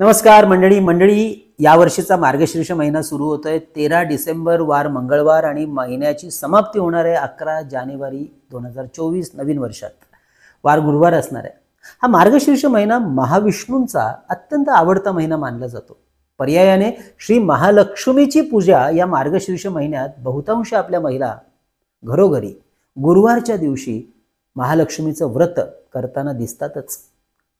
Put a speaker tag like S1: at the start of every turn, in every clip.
S1: नमस्कार मंडळी मंडळी या वर्षीचा मार्गशीर्ष महिना सुरू होतोय आहे तेरा डिसेंबर वार मंगळवार आणि महिन्याची समाप्ती होणार आहे अकरा जानेवारी दोन हजार चोवीस नवीन वर्षात वार गुरुवार असणार आहे हा मार्गशीर्ष महिना महाविष्णूंचा अत्यंत आवडता महिना मानला जातो पर्यायाने श्री महालक्ष्मीची पूजा या मार्गशीर्ष महिन्यात बहुतांश आपल्या महिला घरोघरी गुरुवारच्या दिवशी महालक्ष्मीचं व्रत करताना दिसतातच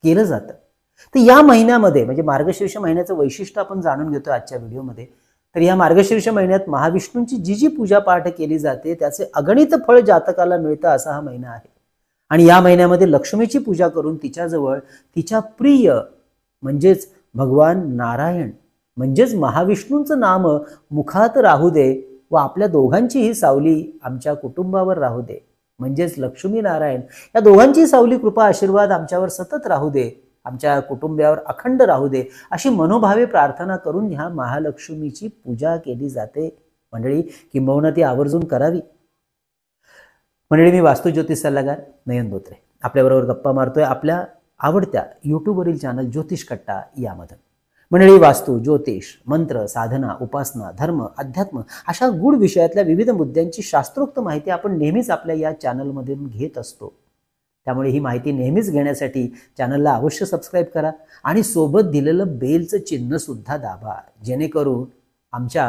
S1: केलं जातं तर या महिन्यामध्ये म्हणजे मार्गशीर्ष महिन्याचं वैशिष्ट्य आपण जाणून घेतो आजच्या व्हिडिओमध्ये तर या मार्गशीर्ष महिन्यात महाविष्णूंची जी जी पूजा पाठ केली जाते त्याचे अगणित फळ जातकाला मिळतं असा हा महिना आहे आणि या महिन्यामध्ये लक्ष्मीची पूजा करून तिच्याजवळ तिच्या प्रिय म्हणजेच भगवान नारायण म्हणजेच महाविष्णूंचं नाम मुखात राहू दे व आपल्या दोघांचीही सावली आमच्या कुटुंबावर राहू दे म्हणजेच लक्ष्मी नारायण या दोघांची सावली कृपा आशीर्वाद आमच्यावर सतत राहू दे आमच्या कुटुंबियावर अखंड राहू दे अशी मनोभावे प्रार्थना करून ह्या महालक्ष्मीची पूजा केली जाते मंडळी किंबहुना ती आवर्जून करावी मंडळी मी ज्योतिष सल्लागार नयन धोत्रे आपल्याबरोबर गप्पा मारतोय आपल्या आवडत्या यूट्यूबवरील चॅनल ज्योतिष कट्टा यामधून मंडळी वास्तू ज्योतिष मंत्र साधना उपासना धर्म अध्यात्म अशा गुढ विषयातल्या विविध मुद्द्यांची शास्त्रोक्त माहिती आपण नेहमीच आपल्या या चॅनलमधून घेत असतो त्यामुळे ही माहिती नेहमीच घेण्यासाठी चॅनलला अवश्य सबस्क्राईब करा आणि सोबत दिलेलं बेलचं चिन्हसुद्धा दाबा जेणेकरून आमच्या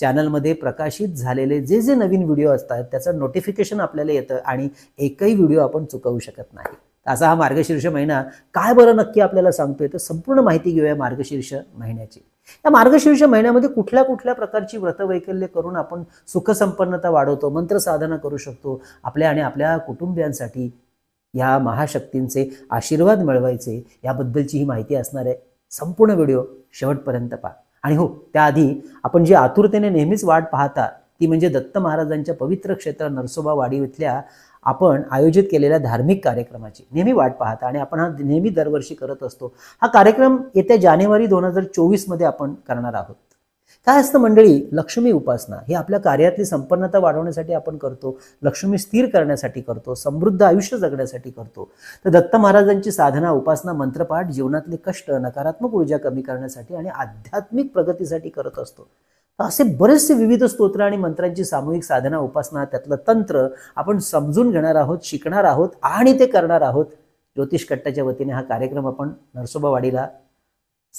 S1: चॅनलमध्ये प्रकाशित झालेले जे जे नवीन व्हिडिओ असतात त्याचं नोटिफिकेशन आपल्याला येतं आणि एकही व्हिडिओ आपण चुकवू शकत नाही असा हा मार्गशीर्ष महिना काय बरं नक्की आपल्याला सांगतोय तर संपूर्ण माहिती घेऊया मार्गशीर्ष महिन्याची या मार्गशीर्ष महिन्यामध्ये कुठल्या कुठल्या प्रकारची व्रतवैकल्य करून आपण सुखसंपन्नता वाढवतो मंत्रसाधना करू शकतो आपल्या आणि आपल्या कुटुंबियांसाठी ह्या महाशक्तींचे आशीर्वाद मिळवायचे याबद्दलची ही माहिती असणार आहे संपूर्ण व्हिडिओ शेवटपर्यंत पहा आणि हो त्याआधी आपण जी आतुरतेने नेहमीच वाट पाहता ती म्हणजे दत्त महाराजांच्या पवित्र क्षेत्र नरसोबा वाडी इथल्या आपण आयोजित केलेल्या धार्मिक कार्यक्रमाची नेहमी वाट पाहता आणि आपण हा नेहमी दरवर्षी करत असतो हा कार्यक्रम येत्या जानेवारी दोन हजार चोवीसमध्ये आपण करणार आहोत काय असतं मंडळी लक्ष्मी उपासना ही आपल्या कार्यातली संपन्नता वाढवण्यासाठी आपण करतो लक्ष्मी स्थिर करण्यासाठी करतो समृद्ध आयुष्य जगण्यासाठी करतो तर दत्त महाराजांची साधना उपासना मंत्रपाठ जीवनातले कष्ट नकारात्मक ऊर्जा कमी करण्यासाठी आणि आध्यात्मिक प्रगतीसाठी करत असतो असे बरेचसे विविध स्तोत्र आणि मंत्रांची सामूहिक साधना उपासना त्यातलं तंत्र आपण समजून घेणार आहोत शिकणार आहोत आणि ते करणार आहोत ज्योतिष कट्टाच्या वतीने हा कार्यक्रम आपण नरसोबावाडीला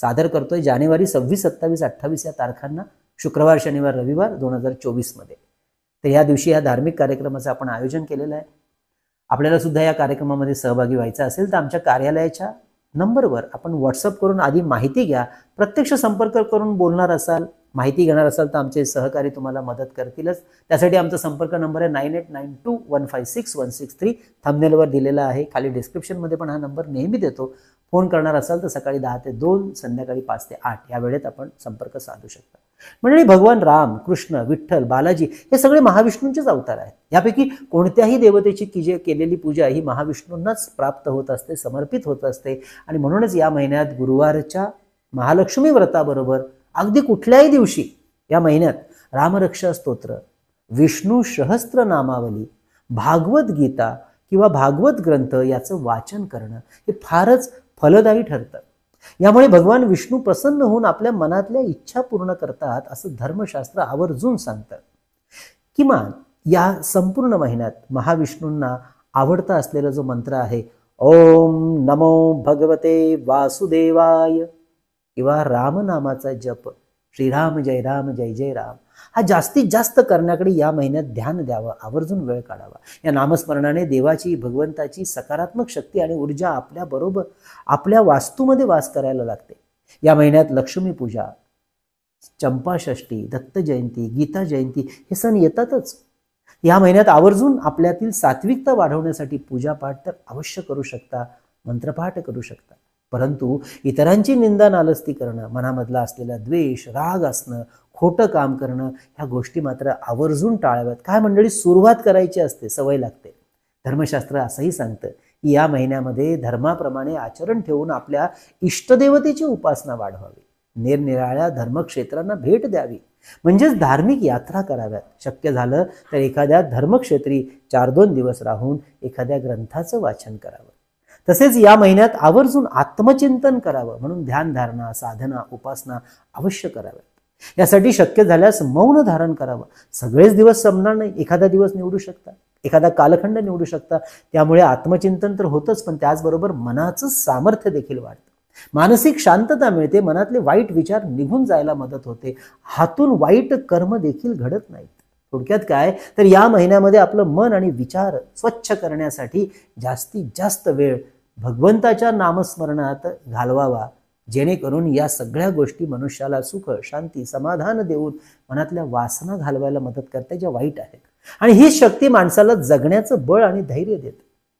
S1: सादर करतोय जानेवारी सव्वीस सत्तावीस अठ्ठावीस या तारखांना शुक्रवार शनिवार रविवार दोन हजार चोवीसमध्ये तर या दिवशी या धार्मिक कार्यक्रमाचं आपण आयोजन केलेलं आहे आपल्याला सुद्धा या कार्यक्रमामध्ये सहभागी व्हायचा असेल तर आमच्या कार्यालयाच्या नंबरवर आपण व्हॉट्सअप करून आधी माहिती घ्या प्रत्यक्ष संपर्क करून बोलणार असाल माहिती घेणार असाल तर आमचे सहकारी तुम्हाला मदत करतीलच त्यासाठी आमचा संपर्क नंबर आहे nine eight nine two one five six one six three थमनेलवर दिलेला आहे खाली डिस्क्रिप्शनमध्ये पण हा नंबर नेहमी देतो फोन करणार असाल तर सकाळी दहा ते दोन संध्याकाळी पाच ते आठ या वेळेत आपण संपर्क साधू शकता म्हणजे भगवान राम कृष्ण विठ्ठल बालाजी हे सगळे महाविष्णूंचेच अवतार आहेत यापैकी कोणत्याही देवतेची जे केलेली पूजा ही महाविष्णूंनाच प्राप्त होत असते समर्पित होत असते आणि म्हणूनच या महिन्यात गुरुवारच्या महालक्ष्मी व्रताबरोबर अगदी कुठल्याही दिवशी या महिन्यात रामरक्षा स्तोत्र विष्णू सहस्त्र नामावली भागवत गीता किंवा भागवत ग्रंथ याचं वाचन करणं हे फारच फलदायी ठरतं यामुळे भगवान विष्णू प्रसन्न होऊन आपल्या मनातल्या इच्छा पूर्ण करतात असं धर्मशास्त्र आवर्जून सांगतं किमान या संपूर्ण महिन्यात महाविष्णूंना आवडता असलेला जो मंत्र आहे ओम नमो भगवते वासुदेवाय किंवा रामनामाचा जप श्रीराम जय राम जय जय राम हा जास्तीत जास्त करण्याकडे या महिन्यात ध्यान द्यावं आवर्जून वेळ काढावा या नामस्मरणाने देवाची भगवंताची सकारात्मक शक्ती आणि ऊर्जा आपल्याबरोबर आपल्या वास्तूमध्ये वास करायला लागते या महिन्यात लक्ष्मी पूजा चंपाषष्टी दत्त जयंती गीता जयंती हे सण येतातच या महिन्यात आवर्जून आपल्यातील सात्विकता वाढवण्यासाठी पूजापाठ तर अवश्य करू शकता मंत्रपाठ करू शकता परंतु इतरांची निंदा नालस्ती करणं मनामधला असलेला द्वेष राग असणं खोटं काम करणं ह्या गोष्टी मात्र आवर्जून टाळाव्यात काय मंडळी सुरुवात करायची असते सवय लागते धर्मशास्त्र असंही सांगतं की या महिन्यामध्ये धर्माप्रमाणे आचरण ठेवून आपल्या इष्टदेवतेची उपासना वाढवावी निरनिराळ्या धर्मक्षेत्रांना भेट द्यावी म्हणजेच धार्मिक यात्रा कराव्यात शक्य झालं तर एखाद्या धर्मक्षेत्री चार दोन दिवस राहून एखाद्या ग्रंथाचं वाचन करावं तसेच या महिन्यात आवर्जून आत्मचिंतन करावं म्हणून ध्यानधारणा साधना उपासना अवश्य कराव्यात यासाठी शक्य झाल्यास मौन धारण करावं सगळेच दिवस संपणार नाही एखादा दिवस निवडू शकता एखादा कालखंड निवडू शकता त्यामुळे आत्मचिंतन तर होतच पण त्याचबरोबर मनाचं सामर्थ्य देखील वाढतं मानसिक शांतता मिळते मनातले वाईट विचार निघून जायला मदत होते हातून वाईट कर्म देखील घडत नाहीत थोडक्यात काय तर या महिन्यामध्ये आपलं मन आणि विचार स्वच्छ करण्यासाठी जास्तीत जास्त वेळ भगवंताच्या नामस्मरणात घालवावा जेणेकरून या सगळ्या गोष्टी मनुष्याला सुख शांती समाधान देऊन मनातल्या वासना घालवायला मदत करते ज्या वाईट आहेत आणि ही शक्ती माणसाला जगण्याचं बळ आणि धैर्य देत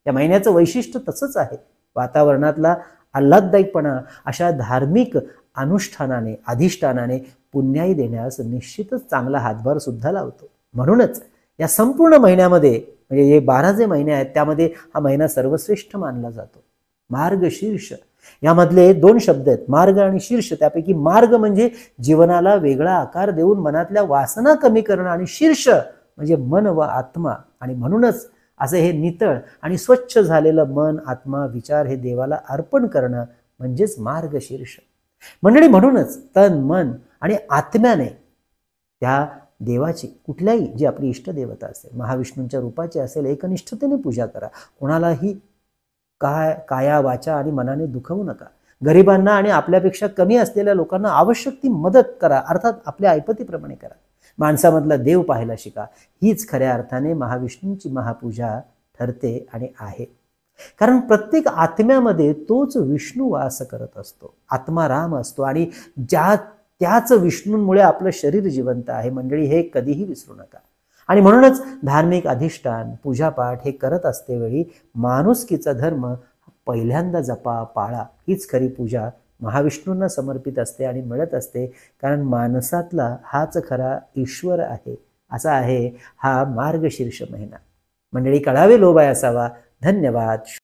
S1: या महिन्याचं वैशिष्ट्य तसंच आहे वातावरणातला आल्हाददायकपणा अशा धार्मिक अनुष्ठानाने अधिष्ठानाने पुण्याई देण्यास निश्चितच चांगला हातभार सुद्धा लावतो म्हणूनच या संपूर्ण महिन्यामध्ये म्हणजे हे बारा जे महिने आहेत त्यामध्ये हा महिना सर्वश्रेष्ठ मानला जातो मार्ग शीर्ष यामधले दोन शब्द आहेत मार्ग आणि शीर्ष त्यापैकी मार्ग म्हणजे जीवनाला वेगळा आकार देऊन मनातल्या वासना कमी करणं आणि शीर्ष म्हणजे मन व आत्मा आणि म्हणूनच असं हे नितळ आणि स्वच्छ झालेलं मन आत्मा विचार हे देवाला अर्पण करणं म्हणजेच मार्ग शीर्ष मंडळी म्हणूनच तन मन आणि आत्म्याने त्या देवाची कुठल्याही जी आपली इष्टदेवता असेल महाविष्णूंच्या रूपाची असेल एकनिष्ठतेने पूजा करा कोणालाही काय काया वाचा आणि मनाने दुखवू नका गरिबांना आणि आपल्यापेक्षा कमी असलेल्या लोकांना आवश्यक ती मदत करा अर्थात आपल्या ऐपतीप्रमाणे करा माणसामधला देव पाहायला शिका हीच खऱ्या अर्थाने महाविष्णूंची महापूजा ठरते आणि आहे कारण प्रत्येक आत्म्यामध्ये तोच विष्णू वास करत असतो आत्मा राम असतो आणि ज्या त्याच विष्णूंमुळे आपलं शरीर जिवंत आहे मंडळी हे कधीही विसरू नका आणि म्हणूनच धार्मिक अधिष्ठान पूजापाठ हे करत असतेवेळी माणुसकीचा धर्म पहिल्यांदा जपा पाळा हीच खरी पूजा महाविष्णूंना समर्पित असते आणि मिळत असते कारण माणसातला हाच खरा ईश्वर आहे असा आहे हा मार्गशीर्ष महिना मंडळी कळावे लोबाय असावा धन्यवाद